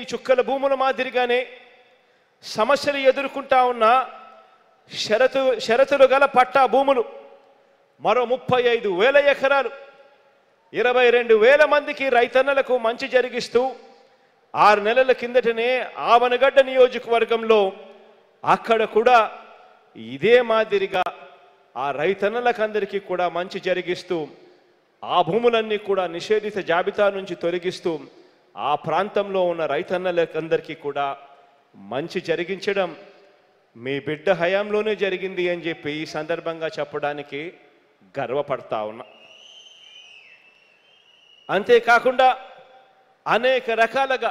ఈ చుక్కల భూముల మాదిరిగానే సమస్యలు ఎదుర్కొంటా ఉన్న షరతు షరతులు గల పట్టా భూములు మరో ముప్పై ఐదు వేల ఎకరాలు ఇరవై రెండు వేల మందికి రైతన్నలకు మంచి జరిగిస్తూ ఆరు నెలల కిందటనే ఆవనగడ్డ నియోజకవర్గంలో అక్కడ కూడా ఇదే మాదిరిగా ఆ రైతన్నలకందరికీ కూడా మంచి జరిగిస్తూ ఆ భూములన్నీ కూడా నిషేధిత జాబితా నుంచి తొలగిస్తూ ఆ ప్రాంతంలో ఉన్న రైతన్నలందరికీ కూడా మంచి జరిగించడం మీ బిడ్డ హయాంలోనే జరిగింది అని చెప్పి ఈ సందర్భంగా చెప్పడానికి గర్వపడతా ఉన్నా అంతేకాకుండా అనేక రకాలుగా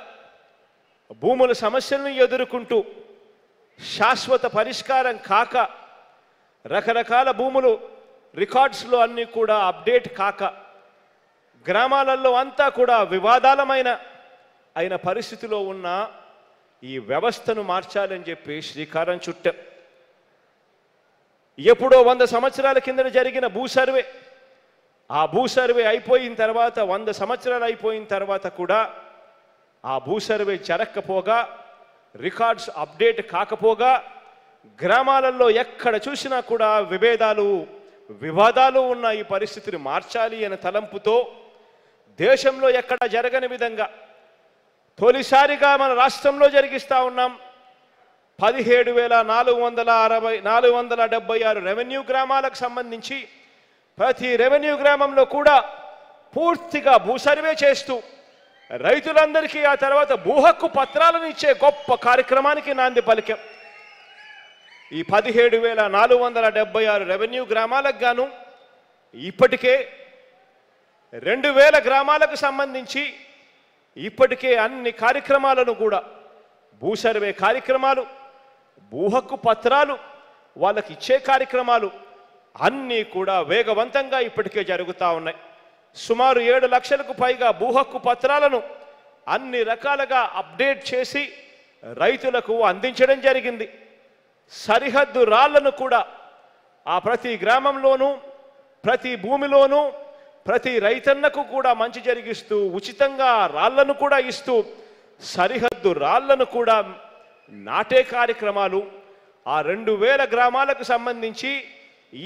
భూముల సమస్యలను ఎదుర్కొంటూ శాశ్వత పరిష్కారం కాక రకరకాల భూములు రికార్డ్స్లో అన్నీ కూడా అప్డేట్ కాక గ్రామాలలో అంతా కూడా వివాదాలమైన అయిన పరిస్థితిలో ఉన్న ఈ వ్యవస్థను మార్చాలని చెప్పి శ్రీకారం చుట్టాం ఎప్పుడో వంద సంవత్సరాల కింద జరిగిన భూ సర్వే ఆ భూ సర్వే అయిపోయిన తర్వాత వంద సంవత్సరాలు అయిపోయిన తర్వాత కూడా ఆ భూ సర్వే జరగకపోగా రికార్డ్స్ అప్డేట్ కాకపోగా గ్రామాలలో ఎక్కడ చూసినా కూడా విభేదాలు వివాదాలు ఉన్న ఈ పరిస్థితిని మార్చాలి అనే తలంపుతో దేశంలో ఎక్కడ జరగని విధంగా తొలిసారిగా మన రాష్ట్రంలో జరిగిస్తూ ఉన్నాం పదిహేడు వేల నాలుగు వందల అరవై నాలుగు వందల డెబ్బై ఆరు రెవెన్యూ గ్రామాలకు సంబంధించి ప్రతి రెవెన్యూ గ్రామంలో కూడా పూర్తిగా భూ సర్వే చేస్తూ రైతులందరికీ ఆ తర్వాత భూహక్కు పత్రాలను ఇచ్చే గొప్ప కార్యక్రమానికి నాంది పలికాం ఈ పదిహేడు వేల నాలుగు వందల డెబ్బై ఆరు రెవెన్యూ గ్రామాలకు గాను ఇప్పటికే రెండు వేల గ్రామాలకు సంబంధించి ఇప్పటికే అన్ని కార్యక్రమాలను కూడా భూసర్వే కార్యక్రమాలు భూహక్కు పత్రాలు వాళ్ళకి ఇచ్చే కార్యక్రమాలు అన్నీ కూడా వేగవంతంగా ఇప్పటికే జరుగుతూ ఉన్నాయి సుమారు ఏడు లక్షలకు పైగా భూహక్కు పత్రాలను అన్ని రకాలుగా అప్డేట్ చేసి రైతులకు అందించడం జరిగింది సరిహద్దు రాళ్లను కూడా ఆ ప్రతి గ్రామంలోనూ ప్రతి భూమిలోనూ ప్రతి రైతన్నకు కూడా మంచి జరిగిస్తూ ఉచితంగా రాళ్లను కూడా ఇస్తూ సరిహద్దు రాళ్లను కూడా నాటే కార్యక్రమాలు ఆ రెండు వేల గ్రామాలకు సంబంధించి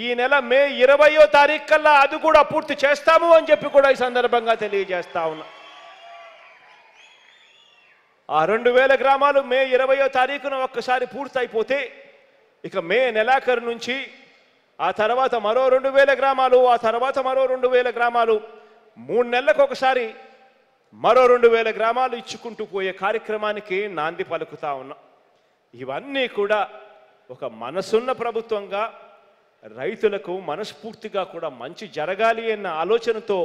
ఈ నెల మే ఇరవయో తారీఖు కల్లా అది కూడా పూర్తి చేస్తాము అని చెప్పి కూడా ఈ సందర్భంగా తెలియజేస్తా ఉన్నా ఆ రెండు వేల గ్రామాలు మే ఇరవయో తారీఖున ఒక్కసారి పూర్తయిపోతే ఇక మే నెలాఖరు నుంచి ఆ తర్వాత మరో రెండు వేల గ్రామాలు ఆ తర్వాత మరో రెండు వేల గ్రామాలు మూడు నెలలకు ఒకసారి మరో రెండు వేల గ్రామాలు ఇచ్చుకుంటూ పోయే కార్యక్రమానికి నాంది పలుకుతా ఉన్నాం ఇవన్నీ కూడా ఒక మనసున్న ప్రభుత్వంగా రైతులకు మనస్ఫూర్తిగా కూడా మంచి జరగాలి అన్న ఆలోచనతో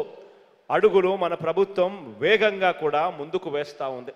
అడుగులు మన ప్రభుత్వం వేగంగా కూడా ముందుకు వేస్తూ ఉంది